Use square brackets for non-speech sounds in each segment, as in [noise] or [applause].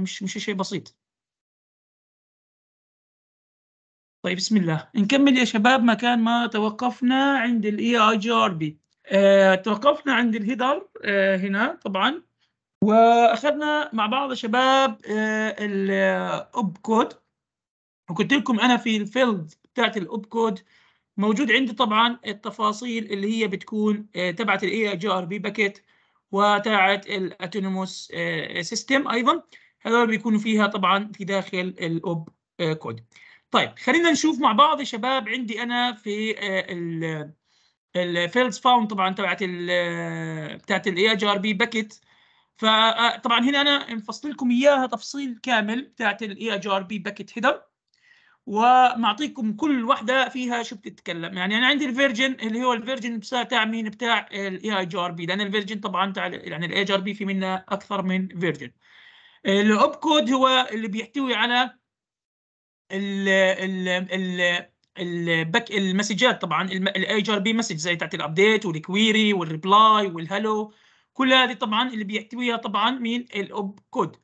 مش مش شيء بسيط طيب بسم الله نكمل يا شباب مكان ما توقفنا عند الاي اي جي ار بي توقفنا عند الهيدر آه هنا طبعا واخذنا مع بعض يا شباب آه الاوب آه، كود وقلت لكم انا في الفيلد بتاعت الاوب كود موجود عندي طبعا التفاصيل اللي هي بتكون آه تبعت الاي اي جي ار بي باكيت وتبعت الاتونوموس سيستم ايضا هذول بيكونوا فيها طبعا في داخل الاوب كود طيب خلينا نشوف مع بعض يا شباب عندي انا في آه، ال الفيلدز فاوند طبعا تبعت ال آه، بتاعت الاي جي ار بي باكيت فطبعا هنا انا مفصل لكم اياها تفصيل كامل بتاعت الاي جي ار بي باكيت هيدر ومعطيكم كل واحده فيها شو بتتكلم يعني انا عندي الفيرجن اللي هو الفيرجن بتاع مين بتاع الاي جي ار بي لان الفيرجن طبعا تاع يعني الاي جي ار بي في منها اكثر من فيرجن الاوب كود هو اللي بيحتوي على ال ال ال الباك المسجات طبعا الاي جي ار بي مسج زي تاعت الابديت والكويري والريبلاي والهلو كل هذه طبعا اللي بيحتويها طبعا مين الاوب كود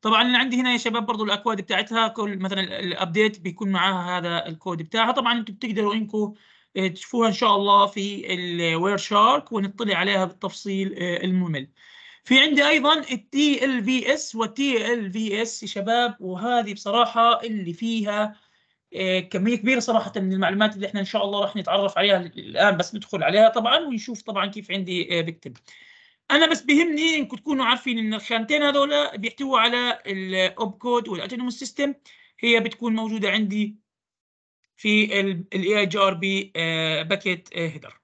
طبعا انا عندي هنا يا شباب برضو الاكواد بتاعتها كل مثلا الابديت بيكون معاها هذا الكود بتاعها طبعا انتم بتقدروا انكم آه، تشوفوها ان شاء الله في الوير شارك ونطلع عليها بالتفصيل آه، الممل في عندي ايضا التي ال في اس والتي ال في اس يا شباب وهذه بصراحه اللي فيها آه، كميه كبيره صراحه من المعلومات اللي احنا ان شاء الله راح نتعرف عليها الان بس ندخل عليها طبعا ونشوف طبعا كيف عندي آه، بكتب انا بس بهمني انكم تكونوا عارفين ان الخانتين هذول بيحتووا على الاوب كود والاتونوموس سيستم هي بتكون موجوده عندي في الاي جي ار بي باكيت هيدر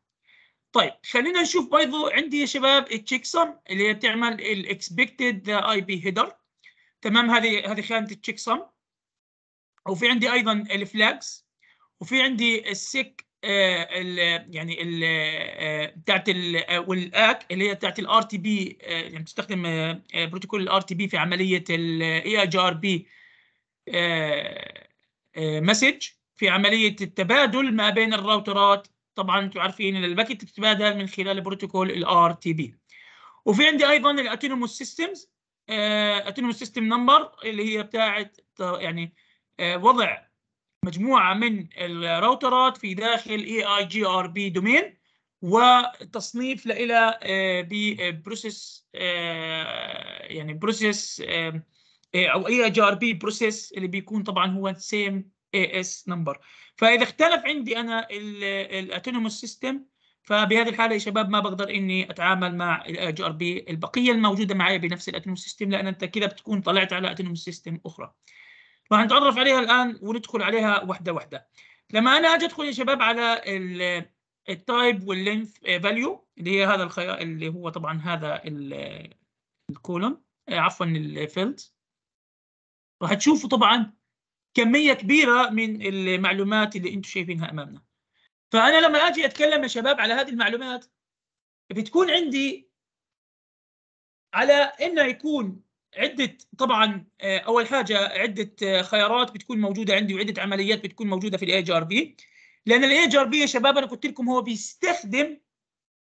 طيب خلينا نشوف برضو عندي يا شباب التشيكسم اللي هي بتعمل الاكسبكتد اي بي هيدر تمام هذه هذه خانه التشيكسم وفي عندي ايضا الفلاجز وفي عندي السيك آه، ال يعني ال آه، بتاعت آه، والاك اللي هي بتاعت الار تي بي يعني بتستخدم بروتوكول الار تي بي في عمليه الاي اي جي ار بي مسج في عمليه التبادل ما بين الراوترات طبعا انتم عارفين ان الباكت بتتبادل من خلال بروتوكول الار تي بي وفي عندي ايضا الاتونوموس سيستمز اتونوموس سيستم نمبر اللي هي بتاعه يعني آه، وضع مجموعه من الراوترات في داخل اي اي جي ار بي دومين وتصنيف لها آه، ببروسيس آه، يعني بروسيس او اي جي ار بي بروسيس اللي بيكون طبعا هو سيم اي اس نمبر فاذا اختلف عندي انا الاتونوموس سيستم فبهذه الحاله يا شباب ما بقدر اني اتعامل مع الاتش ار بي البقيه الموجوده معي بنفس الاتونوموس سيستم لان انت كذا بتكون طلعت على اتونوموس سيستم اخرى. راح نتعرف عليها الان وندخل عليها واحده واحده. لما انا اجي ادخل يا شباب على التايب واللينث فاليو اللي هي هذا الخيار اللي هو طبعا هذا الكولوم عفوا الفيلد راح تشوفوا طبعا كميه كبيره من المعلومات اللي انتم شايفينها امامنا فانا لما اجي اتكلم يا شباب على هذه المعلومات بتكون عندي على انه يكون عده طبعا آه، اول حاجه عده آه، خيارات بتكون موجوده عندي وعده عمليات بتكون موجوده في الاي جي ار بي لان الاي جي ار بي يا شباب انا قلت لكم هو بيستخدم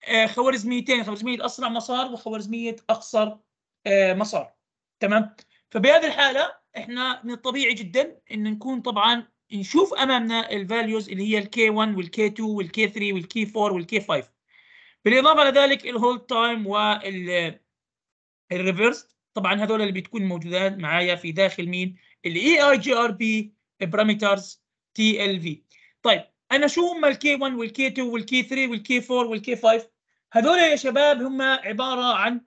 آه، خوارزميتين خوارزميه اسرع مسار وخوارزميه اقصر مسار تمام فبهذه الحاله احنا من الطبيعي جدا ان نكون طبعا نشوف امامنا الفاليوز اللي هي الكي 1 والكي 2 والكي 3 والكي 4 والكي 5 بالاضافه لذلك الهولد تايم وال الريفرس طبعا هذول اللي بتكون موجودات معايا في داخل مين الاي اي جي ار بي باراميترز تي ال في طيب انا شو هم الكي 1 والكي 2 والكي 3 والكي 4 والكي 5 هذول يا شباب هم عباره عن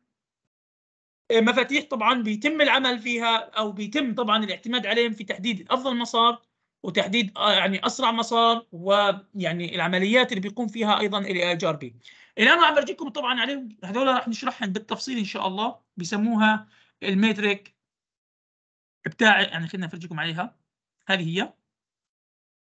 مفاتيح طبعا بيتم العمل فيها او بيتم طبعا الاعتماد عليهم في تحديد افضل مسار وتحديد آه، يعني اسرع مسار ويعني العمليات اللي بيقوم فيها ايضا الاي جي ار بي. الان راح افرجيكم طبعا عليهم هذول راح نشرحهم بالتفصيل ان شاء الله بيسموها الميتريك بتاع يعني خلينا افرجيكم عليها هذه هي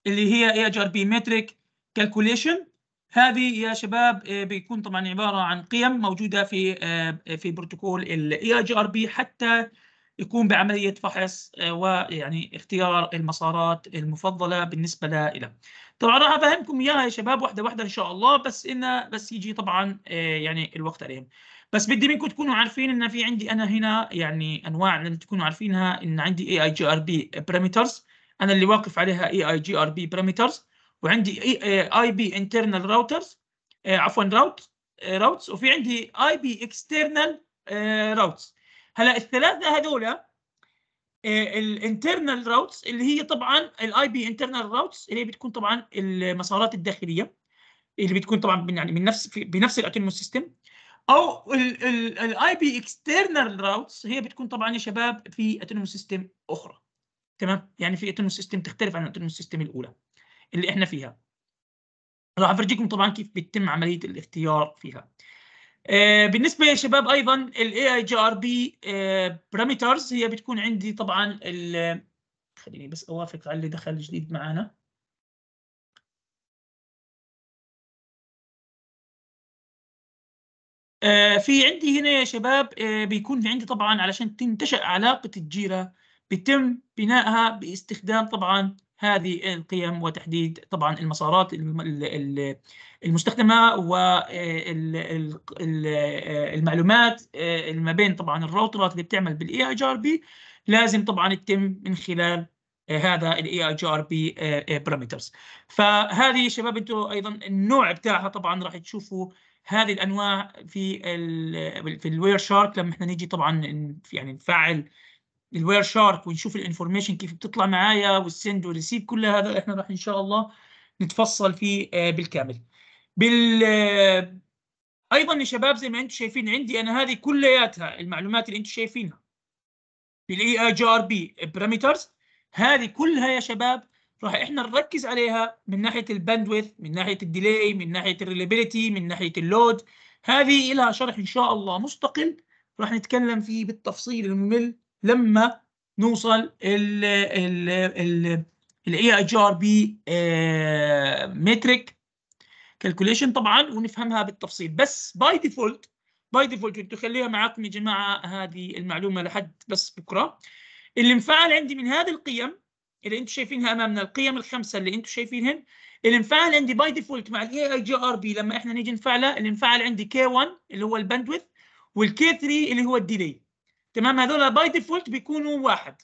اللي هي اي جي ار بي ميتريك كالكوليشن هذه يا شباب آه، بيكون طبعا عباره عن قيم موجوده في آه، في بروتوكول الاي اي جي ار بي حتى يكون بعمليه فحص آه، ويعني اختيار المسارات المفضله بالنسبه لها طبعا راح افهمكم اياها يا شباب واحده واحده ان شاء الله بس انه بس يجي طبعا يعني الوقت عليهم بس بدي منكم تكونوا عارفين ان في عندي انا هنا يعني انواع لازم تكونوا عارفينها ان عندي اي اي جي ار بي بارامترز انا اللي واقف عليها اي اي جي ار بي بارامترز وعندي اي بي انترنال راوترز عفوا راوت راوتس وفي عندي اي بي اكسترنال راوتس هلا الثلاثه هذول الانترنال راوتس اللي هي طبعا الاي بي انترنال راوتس اللي بتكون طبعا المسارات الداخليه اللي بتكون طبعا من يعني من نفس بنفس الاتوموس سيستم او الاي بي اكسترنال راوتس هي بتكون طبعا يا شباب في اتوموس سيستم اخرى تمام يعني في اتوموس سيستم تختلف عن الاتوموس سيستم الاولى اللي احنا فيها راح افرجيكم طبعا كيف بيتم عمليه الاختيار فيها آه، بالنسبه يا شباب ايضا الاي اي جي ار بي بارامترز هي بتكون عندي طبعا خليني بس اوافق على اللي دخل جديد معانا آه، في عندي هنا يا شباب آه، بيكون في عندي طبعا علشان تنتشأ علاقة الجيرة بيتم بنائها باستخدام طبعا هذه القيم وتحديد طبعا المسارات المستخدمه والمعلومات ما بين طبعا الراوترات اللي بتعمل بالاي اي جي ار بي لازم طبعا تتم من خلال هذا الاي اي جي ار بي بارامترز فهذه شباب انتم ايضا النوع بتاعها طبعا راح تشوفوا هذه الانواع في الـ في الوير شارك لما احنا نيجي طبعا يعني نفعل الوير شارك ونشوف الانفورميشن كيف بتطلع معايا والسند والريسيف كل هذا احنا راح ان شاء الله نتفصل فيه آه، بالكامل بال آه، ايضا يا شباب زي ما انتم شايفين عندي انا هذه كلياتها المعلومات اللي انتم شايفينها بالاي اي جي ار بي بارامترز هذه كلها يا شباب راح احنا نركز عليها من ناحيه الباندويث من ناحيه الديلي من ناحيه الريليبيليتي من ناحيه اللود هذه لها شرح ان شاء الله مستقل راح نتكلم فيه بالتفصيل الممل لما نوصل ال ال ال الاي اتش ار بي متريك كالكوليشن طبعا ونفهمها بالتفصيل بس باي ديفولت باي ديفولت انتم خليها معاكم يا جماعه هذه المعلومه لحد بس بكره اللي انفعل عندي من هذه القيم اللي انتم شايفينها امامنا القيم الخمسه اللي انتم شايفينهن اللي انفعل عندي باي ديفولت مع الاي اي جي ار بي لما احنا نيجي نفعله اللي انفعل عندي كي 1 اللي هو الباندويث والكي 3 اللي هو الديلي تمام هذول باي ديفولت بيكونوا واحد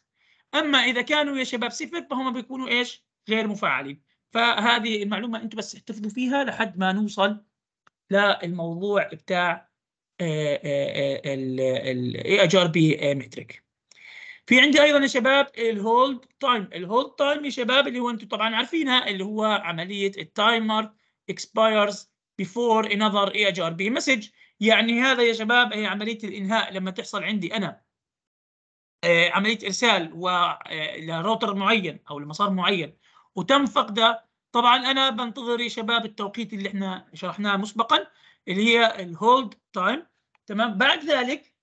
اما اذا كانوا يا شباب صفر فهم بيكونوا ايش غير مفعلين فهذه المعلومه انتم بس احتفظوا فيها لحد ما نوصل للموضوع بتاع الاي اتش ار بي متريك في عندي ايضا يا شباب الهولد تايم الهولد تايم يا شباب اللي هو انتم طبعا عارفينها اللي هو عمليه التايمر بيفور انذر اي before ار بي مسج يعني هذا يا شباب هي عمليه الانهاء لما تحصل عندي انا آه، عمليه ارسال و آه، لراوتر معين او لمسار معين وتم فقده طبعا انا بنتظر يا شباب التوقيت اللي احنا شرحناه مسبقا اللي هي الهولد تايم تمام بعد ذلك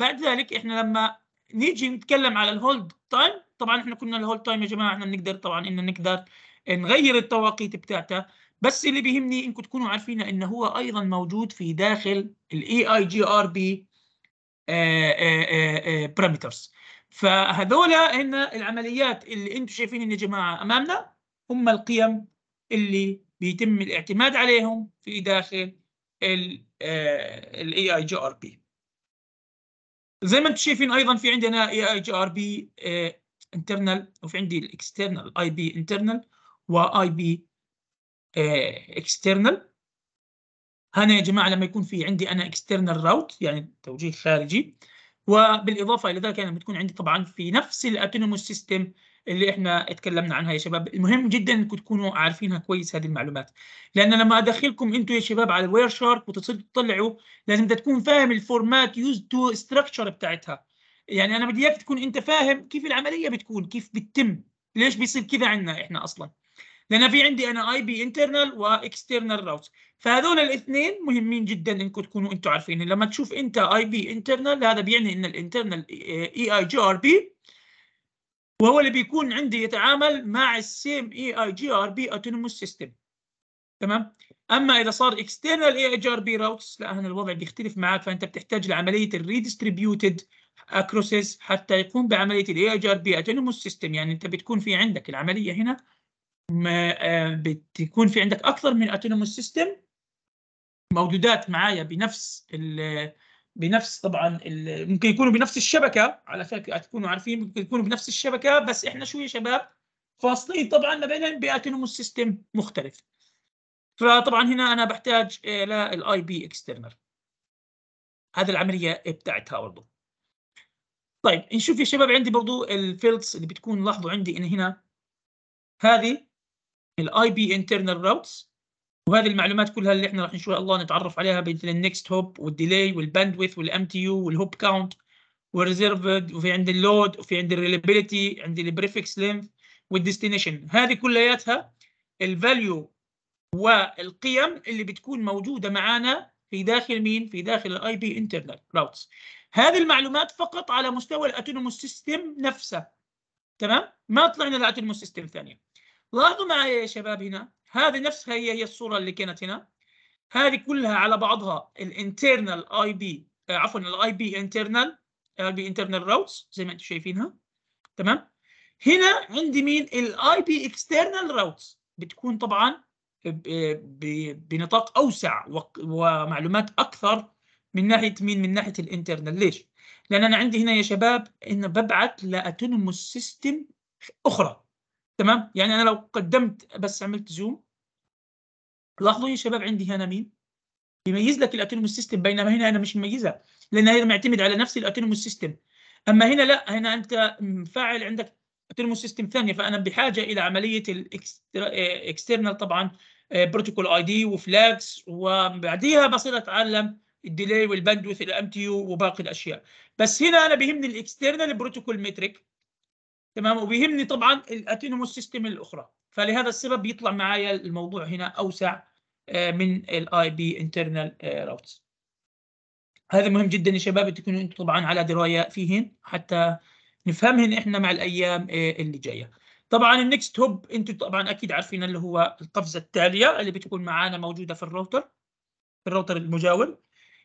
بعد ذلك احنا لما نيجي نتكلم على الهولد تايم طبعا احنا كنا الهولد تايم يا جماعه احنا بنقدر طبعا ان نقدر نغير التوقيت بتاعته بس اللي بيهمني انكم تكونوا عارفين ان هو ايضا موجود في داخل الاي اي جي ار بي بارامترز فهذول هن العمليات اللي انتم شايفين ان جماعه امامنا هم القيم اللي بيتم الاعتماد عليهم في داخل الاي اي جي ار بي زي ما انتم شايفين ايضا في عندنا اي اي جي ار بي انترنال وفي عندي الاكسترنال اي بي انترنال واي بي اكسترنال آه، هنا يا جماعه لما يكون في عندي انا اكسترنال راوت يعني توجيه خارجي وبالاضافه الى ذلك انا بتكون عندي طبعا في نفس الاتونوموس سيستم اللي احنا اتكلمنا عنها يا شباب المهم جدا انكم تكونوا عارفينها كويس هذه المعلومات لان لما ادخلكم انتم يا شباب على الوير شارك وتصيروا تطلعوا لازم تكون فاهم الفورمات يوز تو ستراكشر بتاعتها يعني انا بدي اياك تكون انت فاهم كيف العمليه بتكون كيف بتتم ليش بيصير كذا عندنا احنا اصلا لان في عندي انا اي بي انترنال واكسترنال راوتس فهذول الاثنين مهمين جدا انكم تكونوا انتم عارفين لما تشوف انت اي بي انترنال هذا بيعني ان الانترنال إيه، اي اي جي ار بي وهو اللي بيكون عندي يتعامل مع السيم اي اي جي ار بي اوتونوموس سيستم تمام اما اذا صار اكسترنال اي اي جي ار بي راوتس لا هنا الوضع بيختلف معك فانت بتحتاج لعمليه الريدستريبيوتد اكروسيس حتى يقوم بعمليه الاي اي جي ار بي اوتونوموس سيستم يعني انت بتكون في عندك العمليه هنا ما آه، بتكون في عندك اكثر من اتونوموس سيستم موجودات معايا بنفس بنفس طبعا ممكن يكونوا بنفس الشبكه على فكره تكونوا عارفين ممكن يكونوا بنفس الشبكه بس احنا شو يا شباب فاصلين طبعا ما بينهم باتونوموس سيستم مختلف فطبعا هنا انا بحتاج الى الاي بي اكسترنال هذا العمليه بتاعتها برضه طيب نشوف يا شباب عندي برضه الفيلدز اللي بتكون لاحظوا عندي ان هنا هذه الاي بي انترنال راوتس وهذه المعلومات كلها اللي احنا راح ان شاء الله نتعرف عليها بين النكست هوب والديلي والباندويث والام تي يو والهوب كاونت والريزيرفد وفي عند اللود وفي عند الريلابيلتي عند البريفكس لينث والديستنيشن هذه كلياتها الفاليو والقيم اللي بتكون موجوده معانا في داخل مين؟ في داخل الاي بي انترنال راوتس. هذه المعلومات فقط على مستوى الاتونوموس سيستم نفسه. تمام؟ ما طلعنا لاتونوموس سيستم ثانيه. لاحظوا معي يا شباب هنا هذه نفسها هي هي الصورة اللي كانت هنا هذه كلها على بعضها الانترنال اي بي عفوا الاي بي انترنال الاي بي انترنال راوتس زي ما انتم شايفينها تمام هنا عندي مين الاي بي اكسترنال راوتس بتكون طبعا بنطاق اوسع ومعلومات اكثر من ناحيه مين من ناحيه الانترنال ليش لان انا عندي هنا يا شباب ان ببعت لاتونوموس سيستم اخرى تمام يعني انا لو قدمت بس عملت زوم لاحظوا يا شباب عندي هنا مين يميز لك الاتونوموس سيستم بينما هنا انا مش مميزها لان هنا معتمد على نفس الاتونوموس سيستم اما هنا لا هنا انت مفعل عندك اتونوموس سيستم ثانيه فانا بحاجه الى عمليه الاكسترنال آه، طبعا بروتوكول اي دي وفلاكس وبعديها بصير اتعلم الديلي والباندوث الام تي يو وباقي الاشياء بس هنا انا بيهمني الاكسترنال بروتوكول متريك تمام وبيهمني طبعا الاتينوموس سيستم الاخرى فلهذا السبب بيطلع معايا الموضوع هنا اوسع آه، من الاي بي انترنال روتس هذا مهم جدا يا شباب تكونوا انتم طبعا على درايه فيهن حتى نفهمهن احنا مع الايام آه، اللي جايه طبعا النكست هوب انتم طبعا اكيد عارفين اللي هو القفزه التاليه اللي بتكون معانا موجوده في الراوتر في الراوتر المجاور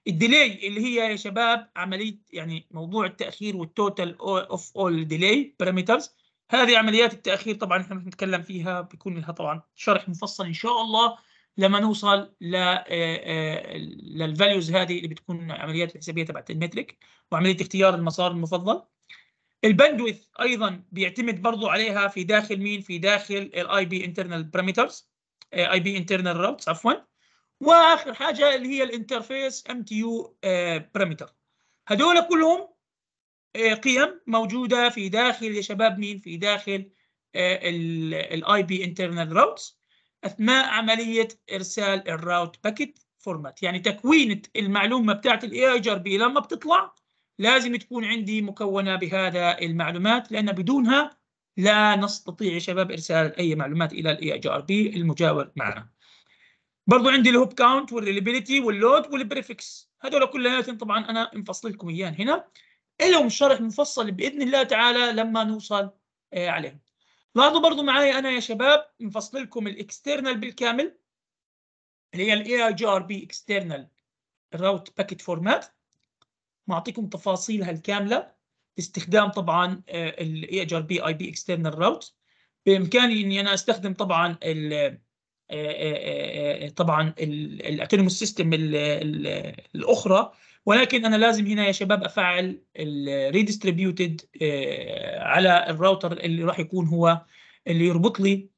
الديلي اللي هي يا شباب عمليه يعني موضوع التاخير والتوتال اوف اول ديلي بارامترز هذه عمليات التاخير طبعا احنا بنتكلم فيها بيكون لها طبعا شرح مفصل ان شاء الله لما نوصل آه، آه، للفاليوز هذه اللي بتكون عمليات الحسابيه تبعت المتريك وعمليه اختيار المسار المفضل الباندويث ايضا بيعتمد برضو عليها في داخل مين في داخل الاي بي انترنال بارامترز اي بي انترنال روتس عفوا واخر حاجه اللي هي الانترفيس ام تي يو بريمتر هذول كلهم آه، قيم موجوده في داخل يا شباب مين في داخل الاي بي انترنال راوتس اثناء عمليه ارسال الراوت باكيت فورمات يعني تكوين المعلومه بتاعت الاي اي جر بي لما بتطلع لازم تكون عندي مكونه بهذا المعلومات لان بدونها لا نستطيع يا شباب ارسال اي معلومات الى الاي اي جر بي المجاور معنا برضو عندي الهوب كاونت والريليبيليتي واللود والبريفكس هذول كلياتهم طبعا انا مفصل لكم اياهم هنا لهم شرح مفصل باذن الله تعالى لما نوصل آه عليهم لاحظوا برضو معي انا يا شباب مفصل لكم الاكسترنال بالكامل اللي هي الاي اي جي ار بي اكسترنال الراوت باكيت فورمات معطيكم تفاصيلها الكامله باستخدام طبعا الاي اي جي ار بي اي بي اكسترنال راوت بامكاني اني انا استخدم طبعا ال آه، آه، آه، طبعا الاوتونوموس سيستم الاخرى ولكن انا لازم هنا يا شباب افعل الريديستريبيوتد على الراوتر اللي راح يكون هو اللي يربط لي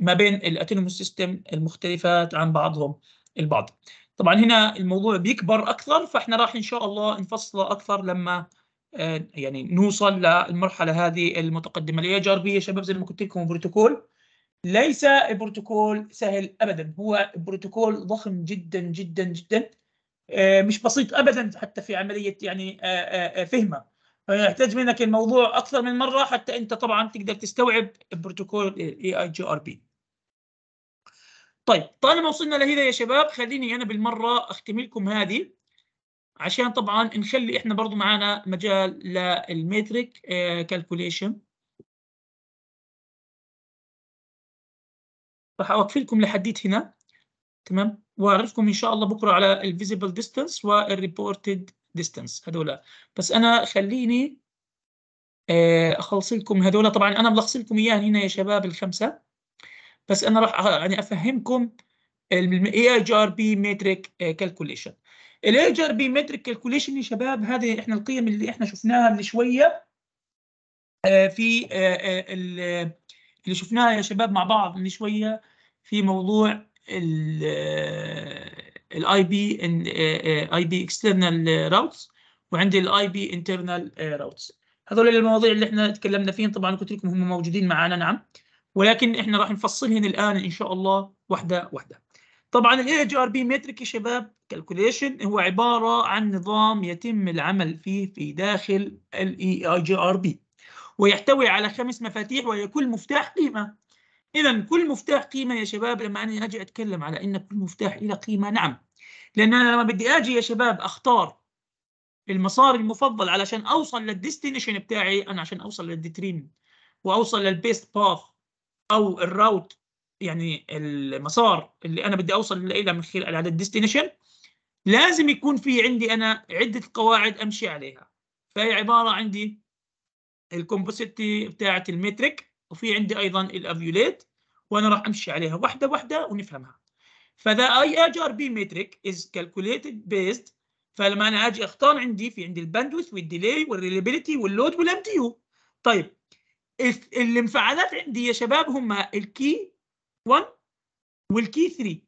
ما بين الاوتونوموس سيستم المختلفات عن بعضهم البعض طبعا هنا الموضوع بيكبر اكثر فاحنا راح ان شاء الله نفصله اكثر لما يعني نوصل للمرحله هذه المتقدمه اللي هي جي ار بي يا شباب زي ما قلت لكم بروتوكول ليس بروتوكول سهل ابدا هو بروتوكول ضخم جدا جدا جدا آه، مش بسيط ابدا حتى في عمليه يعني آه، آه، فهمه فيحتاج منك الموضوع اكثر من مره حتى انت طبعا تقدر تستوعب بروتوكول اي اي جي ار بي طيب طالما وصلنا لهذا يا شباب خليني انا بالمره اختم لكم هذه عشان طبعا نخلي احنا برضو معانا مجال للميتريك كالكوليشن راح اوقف لكم لحديت هنا تمام واعرفكم ان شاء الله بكره على الفيزيبل ديستانس والريبورتد ديستانس هذول بس انا خليني آه، اخلص لكم هذول طبعا انا ملخص لكم اياهم هنا يا شباب الخمسه بس انا راح يعني افهمكم الاي جي ار بي متريك كالكوليشن الاي ار بي متريك كالكوليشن يا شباب هذه احنا القيم اللي احنا شفناها من شويه آه، في آه، اللي شفناها يا شباب مع بعض من شويه في موضوع الاي آه، بي اي بي اكسترنال آه، راوتس آه، وعندي الاي بي انترنال راوتس هذول المواضيع اللي احنا تكلمنا فيهم طبعا قلت لكم هم موجودين معنا نعم ولكن احنا راح نفصلهم الان ان شاء الله واحده واحده طبعا الاي جي ار بي مترك يا شباب كالكوليشن هو عباره عن نظام يتم العمل فيه في داخل الاي اي جي ار بي ويحتوي على خمس مفاتيح كل مفتاح قيمة إذا كل مفتاح قيمة يا شباب لما أنا أجي أتكلم على أن كل مفتاح له قيمة نعم لأن أنا لما بدي أجي يا شباب أختار المسار المفضل علشان أوصل للديستنيشن بتاعي أنا عشان أوصل للديترين وأوصل للبيست باث أو الراوت يعني المسار اللي أنا بدي أوصل إليه من خلال على الديستنيشن لازم يكون في عندي أنا عدة قواعد أمشي عليها فهي عبارة عندي الكومبوسيتي بتاعه المتريك وفي عندي ايضا الافيوليت وانا راح امشي عليها واحده واحده ونفهمها فذا اي ار بي متريك از كالكوليتد بيست فلما انا اجي اختار عندي في عندي الباندوث والديلي والريليبيليتي واللود والام تي يو طيب المفعلات عندي يا شباب هم الكي 1 والكي 3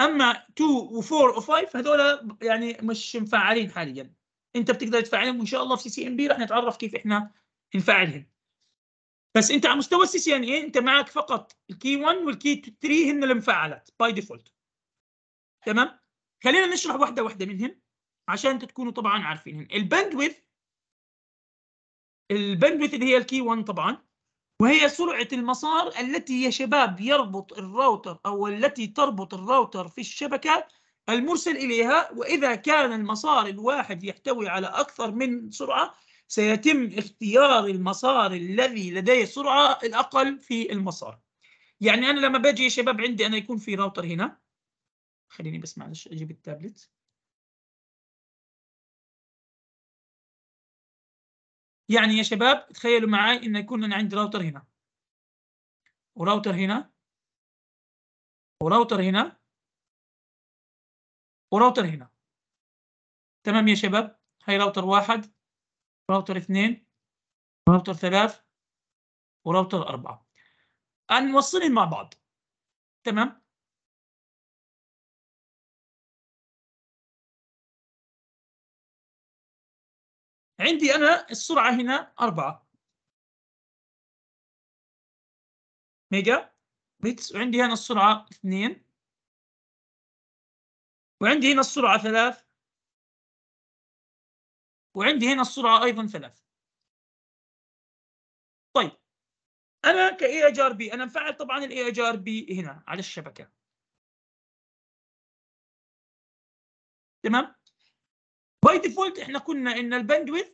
اما 2 و4 و5 هذول يعني مش مفعلين حاليا انت بتقدر تفعلهم وان شاء الله في سي ام بي راح نتعرف كيف احنا انفعالهن بس انت على مستوى السي سي يعني ان ايه؟ اي انت معك فقط الكي 1 والكي 3 هن الانفعالات باي ديفولت تمام خلينا نشرح واحده واحده منهم عشان انتوا تكونوا طبعا عارفينهن الباند ويث اللي هي الكي 1 طبعا وهي سرعة المسار التي يا شباب يربط الراوتر أو التي تربط الراوتر في الشبكة المرسل إليها وإذا كان المسار الواحد يحتوي على أكثر من سرعة سيتم اختيار المسار الذي لديه السرعة الأقل في المسار يعني أنا لما باجي يا شباب عندي أنا يكون في راوتر هنا خليني بس معلش أجيب التابلت يعني يا شباب تخيلوا معي إن يكون أنا عندي راوتر هنا وراوتر هنا وراوتر هنا وراوتر هنا تمام يا شباب هاي راوتر واحد راوتر اثنين راوتر ثلاث وراوتر أربعة أنا مع بعض تمام عندي أنا السرعة هنا أربعة ميجا بيتس وعندي هنا السرعة اثنين وعندي هنا السرعة ثلاث وعندي هنا السرعه ايضا ثلاثة طيب انا كـ اج ار بي انا مفعل طبعا الاي اج ار بي هنا على الشبكه تمام باي ديفولت احنا كنا ان الباندويث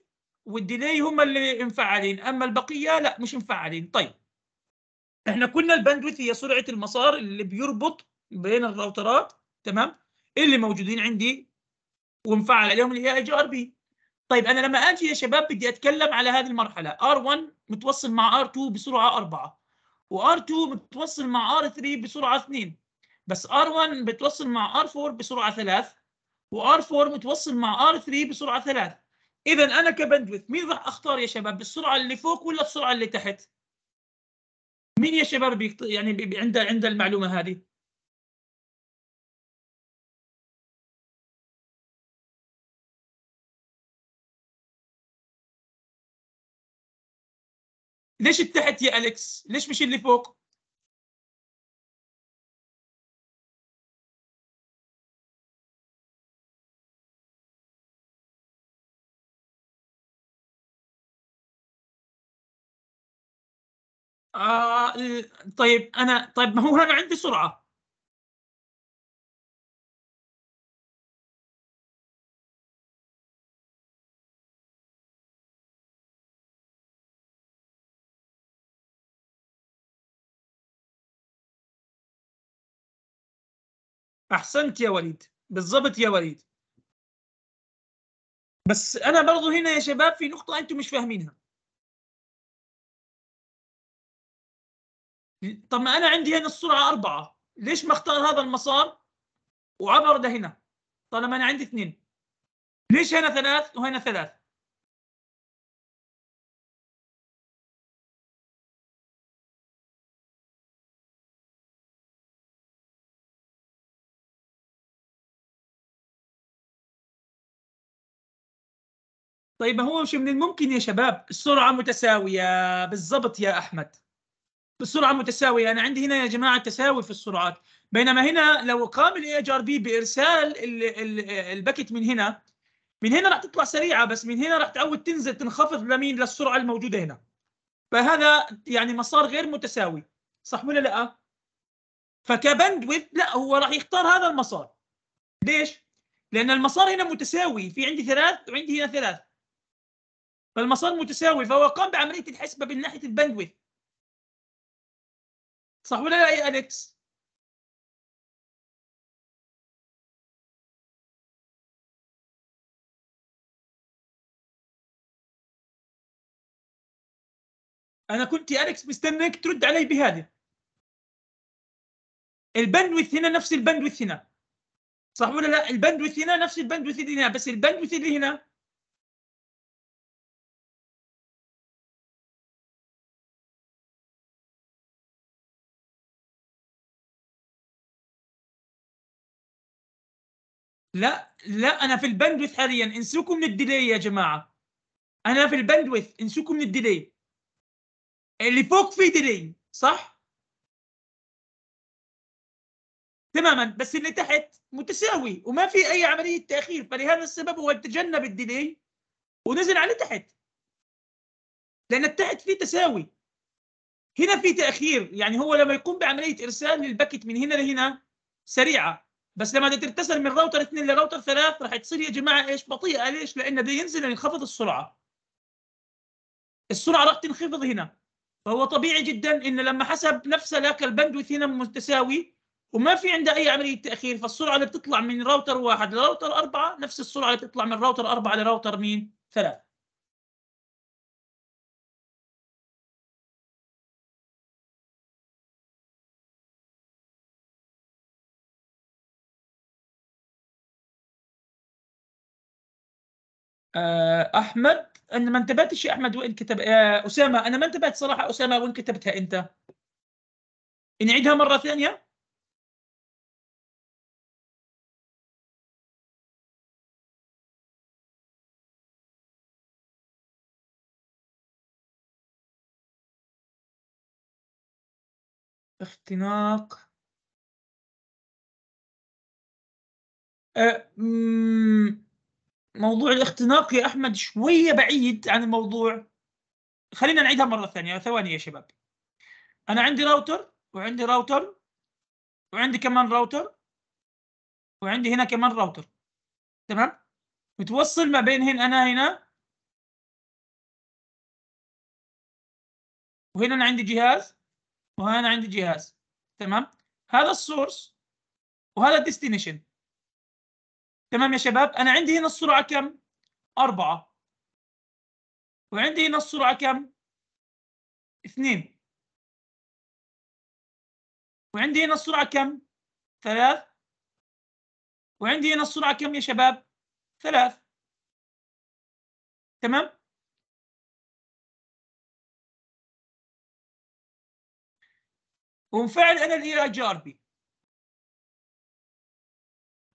والديلي هم اللي مفعلين اما البقيه لا مش مفعلين طيب احنا كنا الباندويث هي سرعه المسار اللي بيربط بين الراوترات تمام اللي موجودين عندي ومفعل عليهم الاي اي جي ار بي طيب انا لما اجي يا شباب بدي اتكلم على هذه المرحله ار 1 متوصل مع ار 2 بسرعه 4 وار 2 متوصل مع ار 3 بسرعه 2 بس ار 1 متوصل مع ار 4 بسرعه 3 وار 4 متوصل مع ار 3 بسرعه 3 اذا انا كبندوث مين راح اختار يا شباب السرعه اللي فوق ولا السرعه اللي تحت؟ مين يا شباب يعني بي... عنده عنده المعلومه هذه؟ ليش التحت يا اليكس ليش مش اللي فوق آه طيب انا طيب ما هو هذا عندي سرعه احسنت يا وليد بالضبط يا وليد بس انا برضو هنا يا شباب في نقطه انتم مش فاهمينها طب ما انا عندي هنا السرعه أربعة ليش ما اختار هذا المسار وعبر لهنا طالما انا عندي اثنين ليش هنا ثلاث وهنا ثلاث طيب ما هو مش من الممكن يا شباب السرعة متساوية بالضبط يا أحمد السرعة متساوية أنا عندي هنا يا جماعة تساوي في السرعات بينما هنا لو قام الاي اتش ار بي بارسال الباكت من هنا من هنا راح تطلع سريعه بس من هنا راح تعود تنزل تنخفض لمين للسرعه الموجوده هنا فهذا يعني مسار غير متساوي صح ولا لا فكبند لا هو راح يختار هذا المسار ليش لان المسار هنا متساوي في عندي ثلاث وعندي هنا ثلاث فالمسار متساوي فهو قام بعمليه الحسبه من ناحيه الباندويث صح ولا لا يا اليكس؟ انا كنت يا اليكس مستنيك ترد علي بهذه الباندويث هنا نفس الباندويث هنا صح ولا لا الباندويث هنا نفس الباندويث اللي هنا بس الباندويث اللي هنا لا لا انا في الباندويث حاليا انسوكم من الديلي يا جماعه انا في الباندويث انسوكم من الديلي اللي فوق فيه ديلي صح تماما بس اللي تحت متساوي وما في اي عمليه تاخير فلهذا السبب هو تجنب الديلي ونزل على تحت لان تحت فيه تساوي هنا في تاخير يعني هو لما يقوم بعمليه ارسال للباكت من هنا لهنا سريعه بس لما تتصل من راوتر 2 لراوتر 3 راح تصير يا جماعه ايش بطيئه ليش لان ده ينزل ينخفض السرعه السرعه راح تنخفض هنا فهو طبيعي جدا ان لما حسب نفس لك البندوث هنا متساوي وما في عنده اي عمليه تاخير فالسرعه اللي بتطلع من راوتر واحد لراوتر اربعه نفس السرعه اللي بتطلع من راوتر اربعه لراوتر مين؟ ثلاث آه، احمد انا ما انتبهتش يا احمد وين كتب اسامه انا ما انتبهت صراحه اسامه وين كتبتها انت نعيدها مره ثانيه اختناق أه موضوع الاختناق يا احمد شويه بعيد عن الموضوع خلينا نعيدها مره ثانيه ثواني يا شباب انا عندي راوتر وعندي راوتر وعندي كمان راوتر وعندي هنا كمان راوتر تمام متوصل ما بين هنا انا هنا وهنا انا عندي جهاز وهنا انا عندي جهاز تمام هذا السورس وهذا الديستنيشن تمام يا شباب انا عندي هنا السرعه كم أربعة وعندي هنا السرعه كم اثنين وعندي هنا السرعه كم ثلاث وعندي هنا السرعه كم يا شباب ثلاث تمام ومفعل انا الاي اي جي ار بي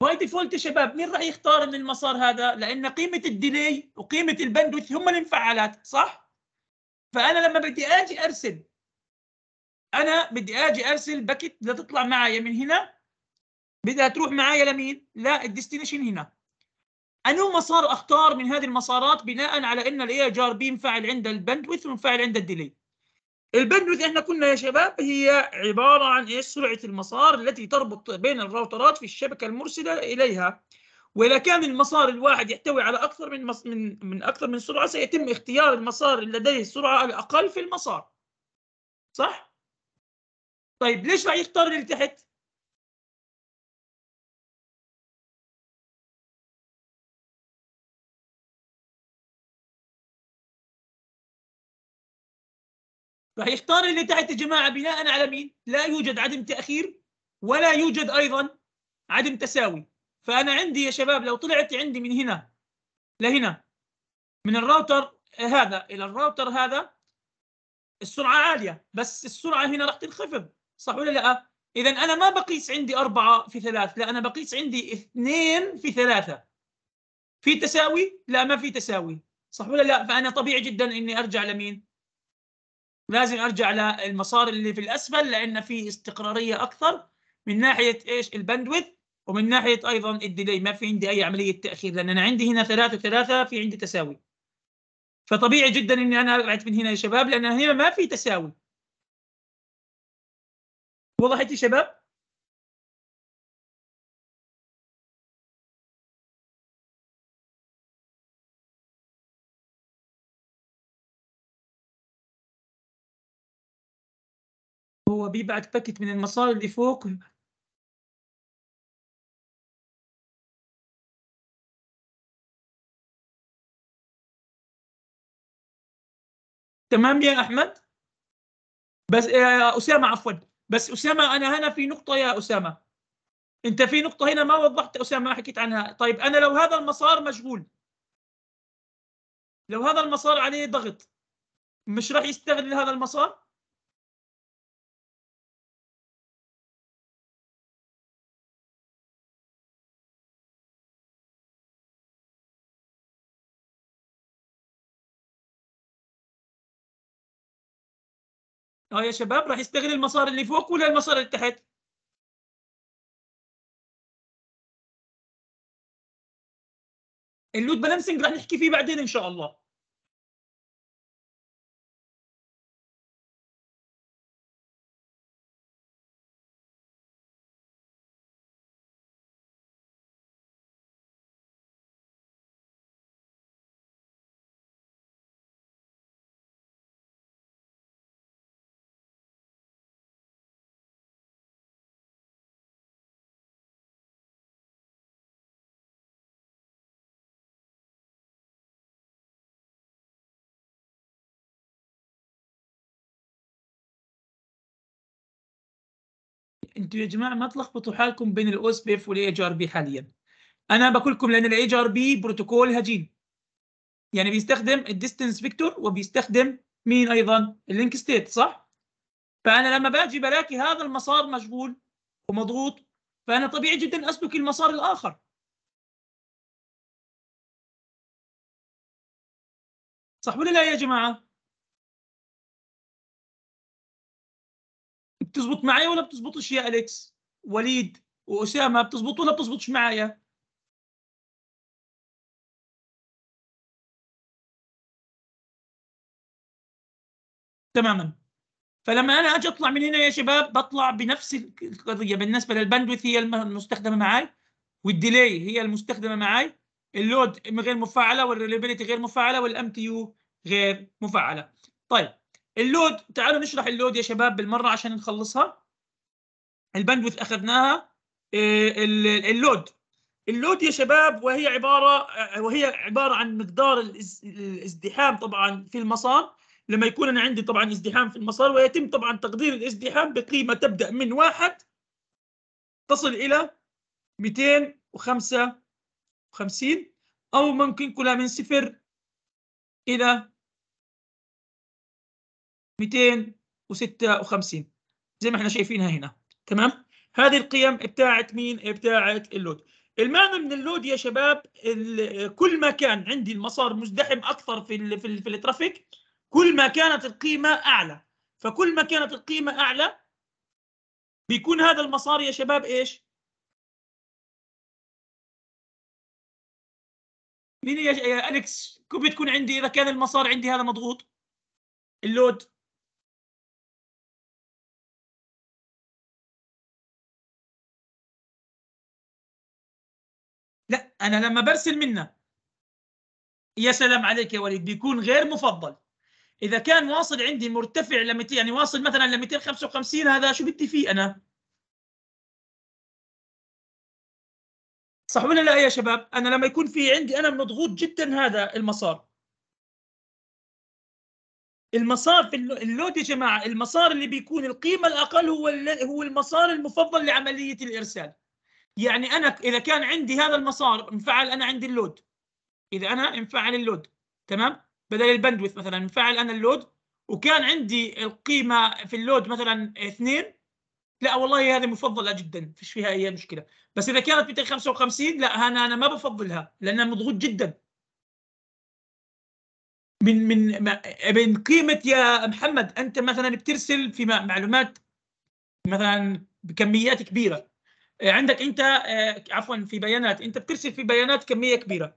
باي ديفولت يا شباب مين راح يختار من المسار هذا؟ لان قيمه الديلي وقيمه البندوث هم الانفعالات صح؟ فانا لما بدي اجي ارسل انا بدي اجي ارسل باكيت بدها تطلع معي من هنا بدها تروح معي لمين؟ لا الديستنيشن هنا انو مسار اختار من هذه المسارات بناء على ان الاي جار بي مفعل عند البندوث ومفعل عند الديلي البند احنا كنا يا شباب هي عبارة عن ايش سرعة المسار التي تربط بين الراوترات في الشبكة المرسلة إليها وإذا كان المسار الواحد يحتوي على أكثر من مص... من من أكثر من سرعة سيتم اختيار المسار اللي لديه السرعة الأقل في المسار صح؟ طيب ليش راح يختار اللي تحت؟ راح يختار اللي تحت يا جماعه بناء على مين؟ لا يوجد عدم تاخير ولا يوجد ايضا عدم تساوي فانا عندي يا شباب لو طلعت عندي من هنا لهنا من الراوتر هذا الى الراوتر هذا السرعه عاليه بس السرعه هنا راح تنخفض صح ولا لا؟ اذا انا ما بقيس عندي أربعة في ثلاث لا انا بقيس عندي اثنين في ثلاثة في تساوي؟ لا ما في تساوي صح ولا لا؟ فانا طبيعي جدا اني ارجع لمين؟ لازم ارجع للمسار اللي في الاسفل لان في استقراريه اكثر من ناحيه ايش الباندويث ومن ناحيه ايضا الديلي ما في عندي اي عمليه تاخير لان انا عندي هنا ثلاثه وثلاثه في عندي تساوي فطبيعي جدا اني انا ابعد من هنا يا شباب لان هنا ما في تساوي وضحت يا شباب بيبعت باكيت من المسار اللي فوق تمام يا احمد بس آه، يا اسامه عفوا بس اسامه انا هنا في نقطه يا اسامه انت في نقطه هنا ما وضحت اسامه ما حكيت عنها طيب انا لو هذا المسار مشغول لو هذا المسار عليه ضغط مش راح يستغل هذا المسار اه يا شباب راح يستغل المسار اللي فوق ولا المسار اللي تحت اللود بالانسنج راح نحكي فيه بعدين ان شاء الله انتوا يا جماعه ما تلخبطوا حالكم بين الاوس بيف والاي جي ار بي حاليا انا بقول لكم لان الاي جي ار بي بروتوكول هجين يعني بيستخدم الديستنس فيكتور وبيستخدم مين ايضا اللينك ستيت صح فانا لما باجي بلاقي هذا المسار مشغول ومضغوط فانا طبيعي جدا اسلك المسار الاخر صح ولا لا يا جماعه بتزبط معي ولا بتزبطش يا اليكس وليد واسامه بتزبط ولا بتزبطش معايا تماما فلما انا اجي اطلع من هنا يا شباب بطلع بنفس القضيه بالنسبه للبندوث هي المستخدمه معي والديلي هي المستخدمه معي اللود غير مفعله والريليبيليتي غير مفعله والام تي يو غير مفعله طيب اللود تعالوا نشرح اللود يا شباب بالمره عشان نخلصها الباندوث اخذناها آه، اللود اللود يا شباب وهي عباره آه، وهي عباره عن مقدار الازدحام طبعا في المسار لما يكون انا عندي طبعا ازدحام في المسار ويتم طبعا تقدير الازدحام بقيمه تبدا من واحد تصل الى 255 او ممكن كلها من صفر الى 256 زي ما احنا شايفينها هنا تمام هذه القيم بتاعت مين بتاعت اللود المعنى من اللود يا شباب كل ما كان عندي المسار مزدحم اكثر في الـ في, الـ في الترافيك كل ما كانت القيمه اعلى فكل ما كانت القيمه اعلى بيكون هذا المسار يا شباب ايش مين يا اليكس كيف بتكون عندي اذا كان المسار عندي هذا مضغوط اللود لا انا لما برسل منه يا سلام عليك يا وليد بيكون غير مفضل اذا كان واصل عندي مرتفع ل يعني واصل مثلا ل 255 هذا شو بدي فيه انا صح ولا لا يا شباب انا لما يكون في عندي انا مضغوط جدا هذا المسار المسار في اللود يا جماعه المسار اللي بيكون القيمه الاقل هو هو المسار المفضل لعمليه الارسال يعني انا اذا كان عندي هذا المسار انفعل انا عندي اللود اذا انا انفعل اللود تمام بدل البندوث مثلا انفعل انا اللود وكان عندي القيمه في اللود مثلا اثنين لا والله هذه مفضله جدا فيش فيها اي مشكله بس اذا كانت 255 لا انا انا ما بفضلها لانها مضغوط جدا من من من قيمه يا محمد انت مثلا بترسل في معلومات مثلا بكميات كبيره آه، عندك انت آه، عفوا في بيانات انت بترسل في بيانات كميه كبيره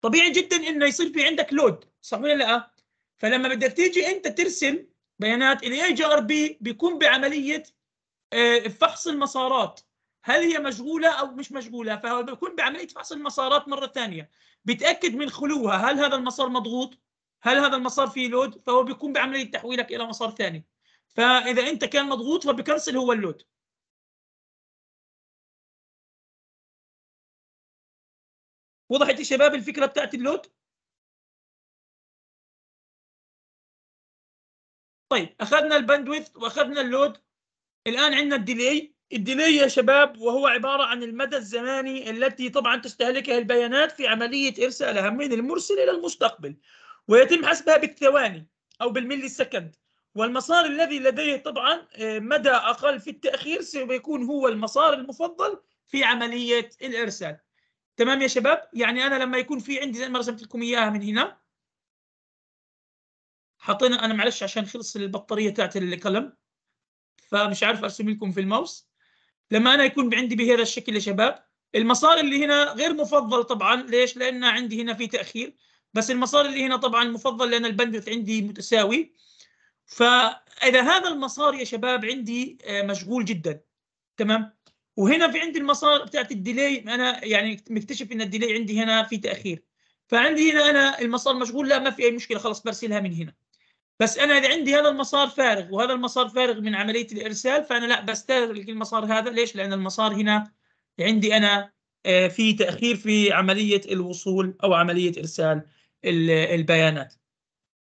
طبيعي جدا انه يصير في عندك لود صح ولا لا فلما بدك تيجي انت ترسل بيانات الاي جي ار بي بيقوم بعمليه آه، فحص المسارات هل هي مشغوله او مش مشغوله فهو بيكون بعمليه فحص المسارات مره ثانيه بيتاكد من خلوها هل هذا المسار مضغوط هل هذا المسار فيه لود فهو بيقوم بعمليه تحويلك الى مسار ثاني فاذا انت كان مضغوط فبكنسل هو اللود وضحت يا شباب الفكره بتاعت اللود طيب اخذنا الباندويث واخذنا اللود الان عندنا الديلي الديلي يا شباب وهو عباره عن المدى الزماني التي طبعا تستهلكها البيانات في عمليه ارسالها من المرسل الى المستقبل ويتم حسبها بالثواني او بالملي سكند والمسار الذي لديه طبعا آه، مدى اقل في التاخير سيكون هو المسار المفضل في عمليه الارسال تمام يا شباب يعني انا لما يكون في عندي زي ما رسمت لكم اياها من هنا حطينا انا معلش عشان خلص البطاريه تاعت القلم فمش عارف ارسم لكم في الماوس لما انا يكون عندي بهذا الشكل يا شباب المسار اللي هنا غير مفضل طبعا ليش لان عندي هنا في تاخير بس المسار اللي هنا طبعا مفضل لان البندث عندي متساوي فاذا هذا المسار يا شباب عندي آه، مشغول جدا تمام وهنا في عندي المسار بتاعت الديلي انا يعني مكتشف ان الديلي عندي هنا في تاخير فعندي هنا انا المسار مشغول لا ما في اي مشكله خلاص برسلها من هنا بس انا اذا عندي هذا المسار فارغ وهذا المسار فارغ من عمليه الارسال فانا لا بستغل المسار هذا ليش؟ لان المسار هنا عندي انا آه، في تاخير في عمليه الوصول او عمليه ارسال البيانات.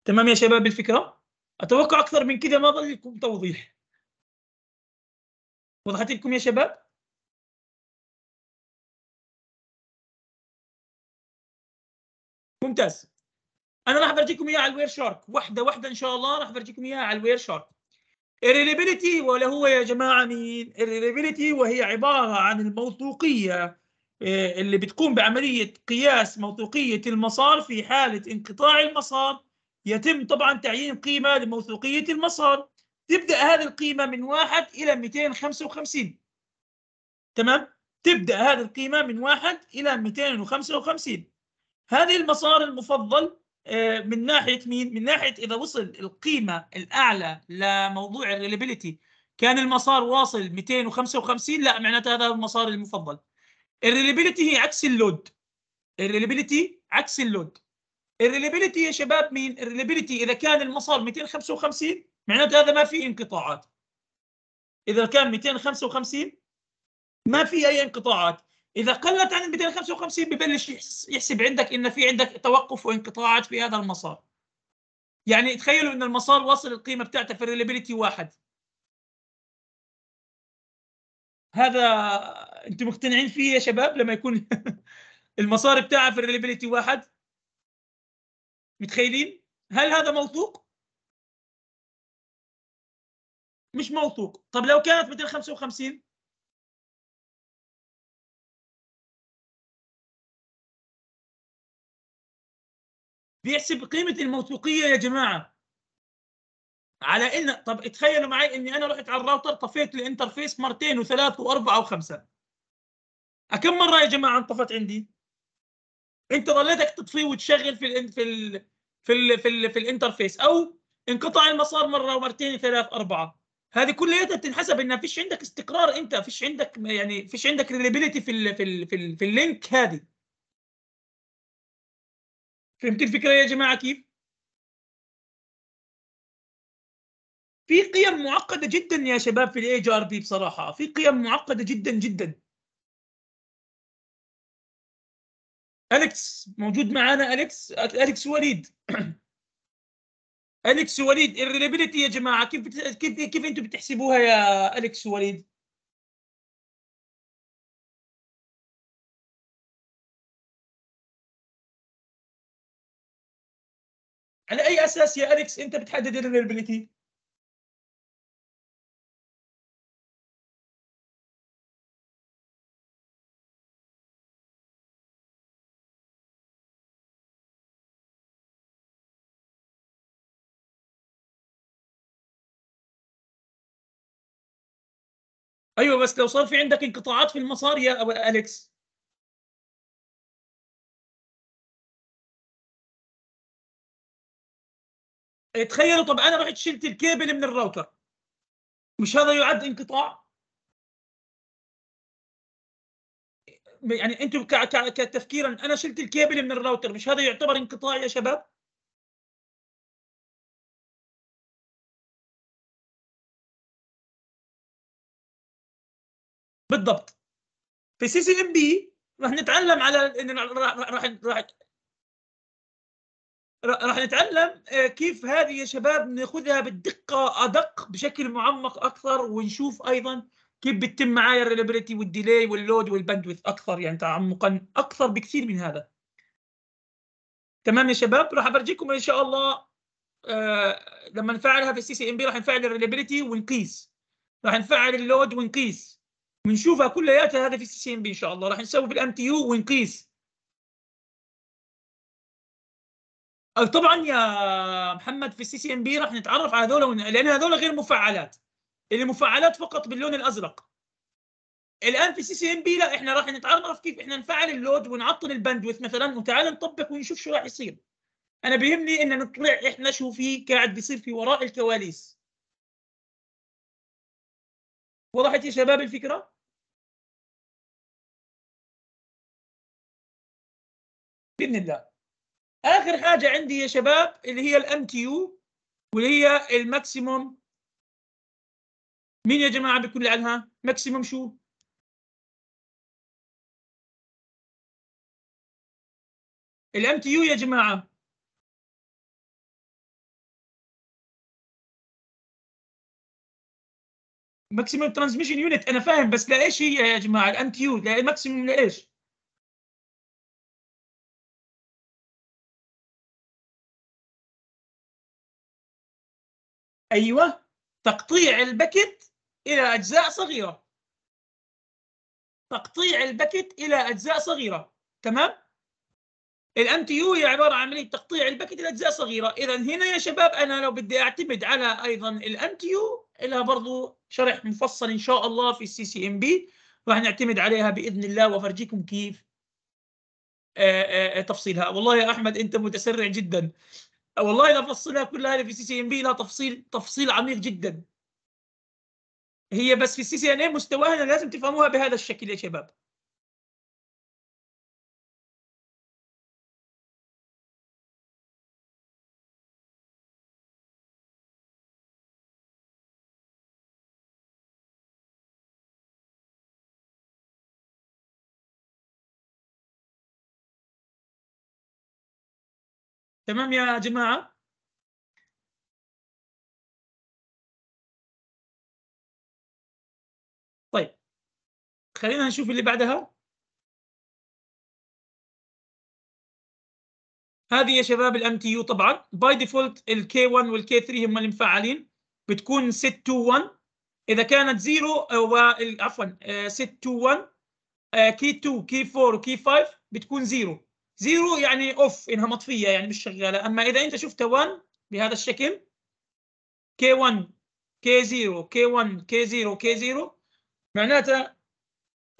تمام يا شباب الفكره؟ اتوقع اكثر من كذا ما ظل لكم توضيح. وضحت لكم يا شباب؟ ممتاز انا راح افرجيكم اياها على الوير شارك واحده واحده ان شاء الله راح افرجيكم اياها على الوير شارك الريليبيليتي ولا هو يا جماعه مين الريليبيليتي وهي عباره عن الموثوقيه آه، اللي بتقوم بعمليه قياس موثوقيه المسار في حاله انقطاع المسار يتم طبعا تعيين قيمه لموثوقيه المسار تبدا هذه القيمه من 1 الى 255 تمام تبدا هذه القيمه من 1 الى 255 هذه المسار المفضل آه، من ناحيه مين؟ من ناحيه اذا وصل القيمه الاعلى لموضوع الريلابيلتي كان المسار واصل 255 لا معناته هذا المسار المفضل. الريلابيلتي هي عكس اللود. الريلابيلتي عكس اللود. الريلابيلتي يا شباب مين؟ الريلابيلتي اذا كان المسار 255 معناته هذا ما في انقطاعات. اذا كان 255 ما في اي انقطاعات اذا قلت عن 255 ببلش يحسب عندك ان في عندك توقف وانقطاعات في هذا المسار يعني تخيلوا ان المسار وصل القيمه بتاعته في الريلابيلتي واحد هذا انتم مقتنعين فيه يا شباب لما يكون [laughs] المسار بتاعه في الريلابيلتي واحد متخيلين هل هذا موثوق مش موثوق طب لو كانت 255 بيحسب قيمه الموثوقيه يا جماعه على ان طب اتخيلوا معي اني انا رحت على الراوتر طفيت الانترفيس مرتين وثلاث واربعه وخمسه كم مره يا جماعه انطفت عندي انت ظليتك تطفيه وتشغل في الـ في الـ في الـ في, الـ في الانترفيس او انقطع المسار مره ومرتين ثلاث اربعه هذه كلياتها بتنحسب ان فيش عندك استقرار انت فيش عندك يعني فيش عندك ريليبيليتي في الـ في الـ في, الـ في اللينك هذه فهمت الفكره يا جماعه كيف؟ في قيم معقده جدا يا شباب في الاي جي ار بي بصراحه في قيم معقده جدا جدا اليكس موجود معانا اليكس اليكس وليد اليكس وليد الريليبيليتي يا جماعه كيف كيف كيف انتم بتحسبوها يا اليكس وليد على اي اساس يا اليكس انت بتحدد الريلابيلتي؟ ايوه بس لو صار في عندك انقطاعات في المسار يا اليكس إيه، تخيلوا طب انا رحت شلت الكيبل من الراوتر مش هذا يعد انقطاع؟ يعني انتم كتفكيرا انا شلت الكيبل من الراوتر مش هذا يعتبر انقطاع يا شباب؟ بالضبط في سي سي ام بي رح نتعلم على راح راح راح نتعلم آه، كيف هذه يا شباب ناخذها بالدقه ادق بشكل معمق اكثر ونشوف ايضا كيف بتتم معايا الريلابيلتي والديلي واللود والباندويث اكثر يعني تعمقا اكثر بكثير من هذا تمام يا شباب راح افرجيكم ان شاء الله آه، لما نفعلها في السي سي ام بي راح نفعل الريلابيلتي ونقيس راح نفعل اللود ونقيس بنشوفها كلياتها هذا في السي سي ام بي ان شاء الله راح نسوي في الام تي يو ونقيس طبعا يا محمد في السي سي ان بي راح نتعرف على هذول لان هذول غير مفعلات اللي مفعلات فقط باللون الازرق الان في السي سي ان بي لا احنا راح نتعرف كيف احنا نفعل اللود ونعطل الباندويث مثلا وتعال نطبق ونشوف شو راح يصير انا بيهمني ان نطلع احنا شو في قاعد بيصير في وراء الكواليس وضحت يا شباب الفكره باذن الله اخر حاجه عندي يا شباب اللي هي الام تي يو واللي هي الماكسيموم مين يا جماعه بيكون لي عنها ماكسيموم شو الام تي يو يا جماعه ماكسيموم ترانسميشن يونت انا فاهم بس لايش هي يا جماعه الام تي يو ماكسيموم لايش ايوه تقطيع البكت الى اجزاء صغيره تقطيع البكت الى اجزاء صغيره تمام الام تي يو هي عباره عن عمليه تقطيع الباكيت الى اجزاء صغيره اذا هنا يا شباب انا لو بدي اعتمد على ايضا الام تي يو لها برضه شرح مفصل ان شاء الله في السي سي ام بي راح نعتمد عليها باذن الله وافرجيكم كيف آه، آه، آه، تفصيلها والله يا احمد انت متسرع جدا والله لفصلها كلها في سي سي ام بي لها تفصيل تفصيل عميق جدا هي بس في السي سي ان اي مستواها لازم تفهموها بهذا الشكل يا شباب تمام يا جماعه طيب خلينا نشوف اللي بعدها هذه يا شباب الام تي يو طبعا باي ديفولت الكي 1 والكي 3 هم اللي مفعلين بتكون 1 اذا كانت 0 وال عفوا 1 كي 2 كي 4 وكي 5 بتكون 0 زيرو يعني اوف انها مطفيه يعني مش شغاله اما اذا انت شفت 1 بهذا الشكل k 1 k 0 k 1 k 0 k 0 معناته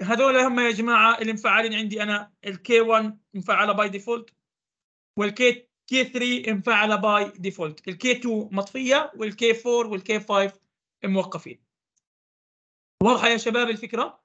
هذول هم يا جماعه اللي مفعلين عندي انا الk 1 مفعله باي ديفولت والK k 3 مفعله باي ديفولت الk 2 مطفيه والk 4 والk 5 موقفين واضحه يا شباب الفكره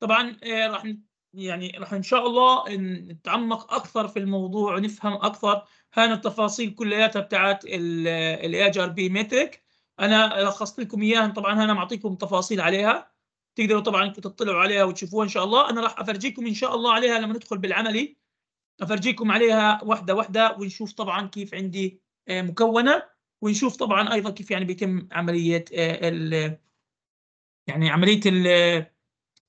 طبعا آه، راح يعني راح ان شاء الله نتعمق اكثر في الموضوع ونفهم اكثر هان التفاصيل كلياتها بتاعت الاي ار بي ميتريك انا لخصت لكم اياها طبعا انا معطيكم تفاصيل عليها تقدروا طبعا تطلعوا عليها وتشوفوها ان شاء الله انا راح افرجيكم ان شاء الله عليها لما ندخل بالعملي افرجيكم عليها واحده واحده ونشوف طبعا كيف عندي آه، مكونه ونشوف طبعا ايضا كيف يعني بيتم عمليه آه، ال يعني عمليه ال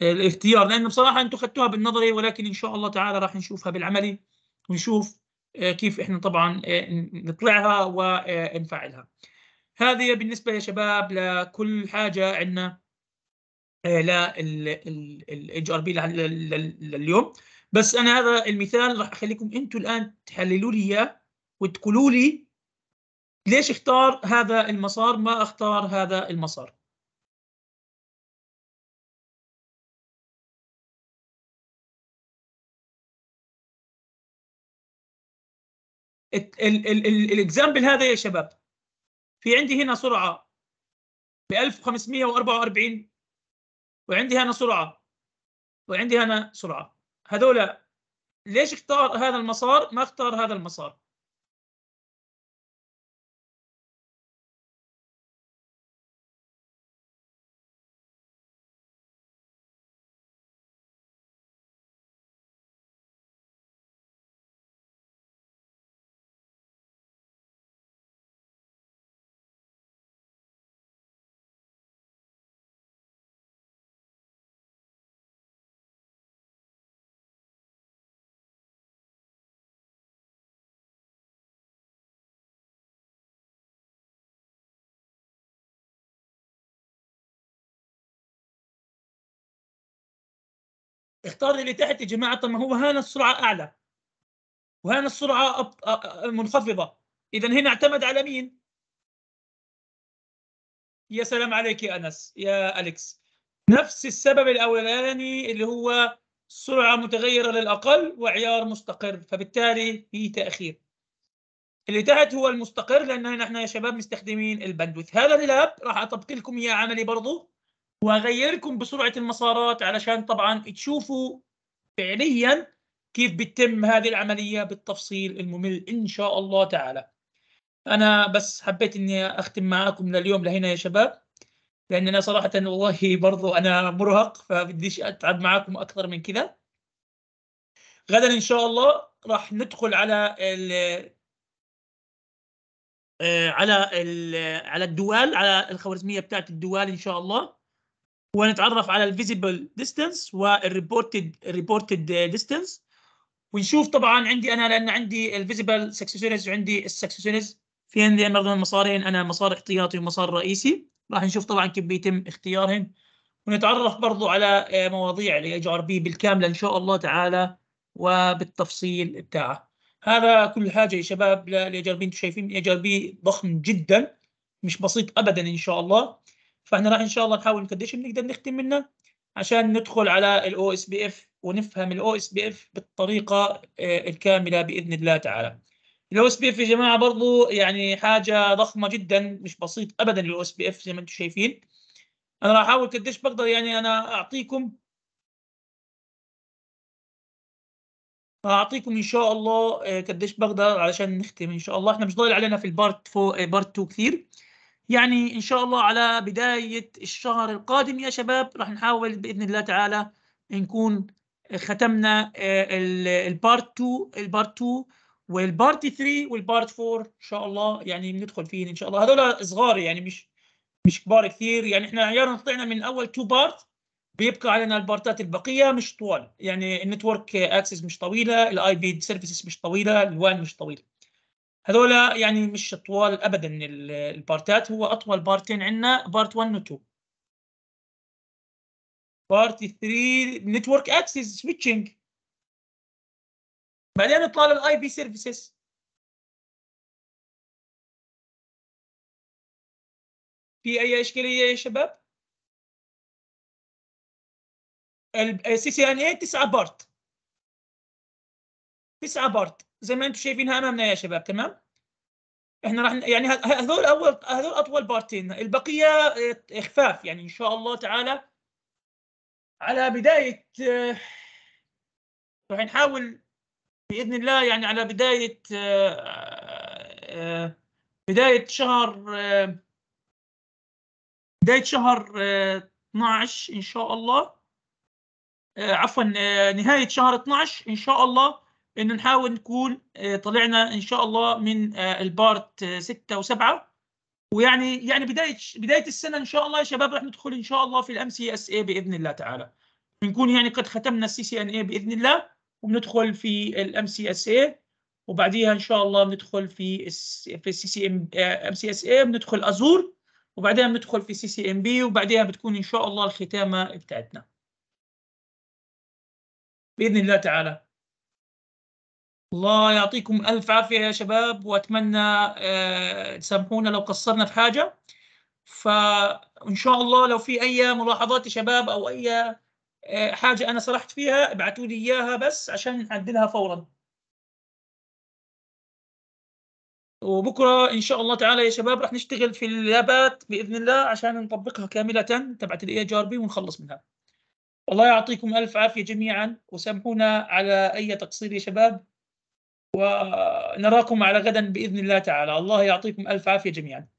الاختيار لانه بصراحه انتم خدتوها بالنظري ولكن ان شاء الله تعالى راح نشوفها بالعملي ونشوف آه، كيف احنا طبعا آه، نطلعها ونفعلها هذه بالنسبه يا شباب لكل حاجه عندنا للاتش ار بي لليوم بس انا هذا المثال راح اخليكم انتم الان تحللوا لي اياه وتقولوا لي ليش اختار هذا المسار ما اختار هذا المسار الاكزامبل هذا يا شباب في عندي هنا سرعه ب 1544 وعندي هنا سرعه وعندي هنا سرعه هذول ليش اختار هذا المسار ما اختار هذا المسار اختار اللي تحت يا جماعه طب ما هو هنا السرعه اعلى وهنا السرعه منخفضه اذا هنا اعتمد على مين يا سلام عليك يا انس يا اليكس نفس السبب الاولاني اللي هو سرعه متغيره للاقل وعيار مستقر فبالتالي في تاخير اللي تحت هو المستقر لان نحن يا شباب مستخدمين البندوث هذا اللاب راح اطبق لكم اياه عملي برضه وغيركم بسرعه المسارات علشان طبعا تشوفوا فعليا كيف بتتم هذه العمليه بالتفصيل الممل ان شاء الله تعالى انا بس حبيت اني اختم معاكم لليوم لهنا يا شباب لان انا صراحه والله برضو انا مرهق فبديش اتعب معاكم اكثر من كذا غدا ان شاء الله راح ندخل على ال آه، على ال على الدوال على الخوارزميه بتاعت الدوال ان شاء الله ونتعرف على الفيزيبل ديستانس والريبورتد ريبورتد ديستانس آه، ونشوف طبعا عندي انا لان عندي الفيزيبل سكسسيونز وعندي السكسسيونز في عندي مخزون مسارين انا مسار احتياطي ومسار رئيسي راح نشوف طبعا كيف بيتم اختيارهم ونتعرف برضو على آه، مواضيع الاي اتش ار بي بالكامله ان شاء الله تعالى وبالتفصيل بتاعه هذا كل حاجه يا شباب للاي اتش ار بي انتم شايفين اتش ار بي ضخم جدا مش بسيط ابدا ان شاء الله فاحنا راح ان شاء الله نحاول قد ايش بنقدر نختم منه عشان ندخل على الاو اس بي اف ونفهم الاو اس بي اف بالطريقه آه، الكامله باذن الله تعالى. الاو اس بي اف يا جماعه برضو يعني حاجه ضخمه جدا مش بسيط ابدا الاو اس بي اف زي ما انتم شايفين. انا راح احاول قد ايش بقدر يعني انا اعطيكم اعطيكم ان شاء الله آه، قد ايش بقدر علشان نختم ان شاء الله احنا مش ضايل علينا في البارت فو آه، بارت 2 كثير يعني ان شاء الله على بدايه الشهر القادم يا شباب راح نحاول باذن الله تعالى نكون ختمنا آه، البارت 2 البارت 2 والبارت 3 والبارت 4 ان شاء الله يعني بندخل فيه ان شاء الله هذول صغار يعني مش مش كبار كثير يعني احنا عيارنا طلعنا من اول تو بارت بيبقى علينا البارتات البقيه مش طوال يعني النتورك اكسس آه، مش طويله الاي بي سيرفيسز مش طويله الوان مش طويله هذولا يعني مش طوال ابدا البارتات هو اطول بارتين عندنا بارت 1 و 2 بارت 3 نتورك اكسس سويتشنج بعدين نطلع للاي بي سيرفيسز في اي اشكاليه يا شباب السي سي ان اي 9 بارت 9 بارت زي ما انتم شايفينها امامنا يا شباب تمام احنا راح يعني هذول اول هذول اطول بارتين البقيه اخفاف آه، يعني ان شاء الله تعالى على بدايه آه، راح نحاول باذن الله يعني على بدايه آه، بدايه شهر بدايه شهر 12 ان شاء الله عفوا نهايه شهر 12 ان شاء الله انه نحاول نكون آه، طلعنا ان شاء الله من آه، البارت 6 آه، و7 ويعني يعني بدايه بدايه السنه ان شاء الله يا شباب راح ندخل ان شاء الله في الام سي اس اي باذن الله تعالى بنكون يعني قد ختمنا السي سي ان اي باذن الله وبندخل في الام سي اس اي وبعديها ان شاء الله بندخل في في السي سي ام ام سي اس اي بندخل ازور وبعدها بندخل في سي سي ام بي وبعدها بتكون ان شاء الله الختامه بتاعتنا باذن الله تعالى الله يعطيكم ألف عافية يا شباب وأتمنى آه، تسامحونا لو قصرنا في حاجة فإن شاء الله لو في أي ملاحظات يا شباب أو أي آه، حاجة أنا سرحت فيها ابعتوا لي إياها بس عشان نعدلها فورا وبكرة إن شاء الله تعالى يا شباب راح نشتغل في اللابات بإذن الله عشان نطبقها كاملة تبعت الإي جي آر بي ونخلص منها الله يعطيكم ألف عافية جميعا وسامحونا على أي تقصير يا شباب ونراكم على غدا باذن الله تعالى الله يعطيكم الف عافيه جميعا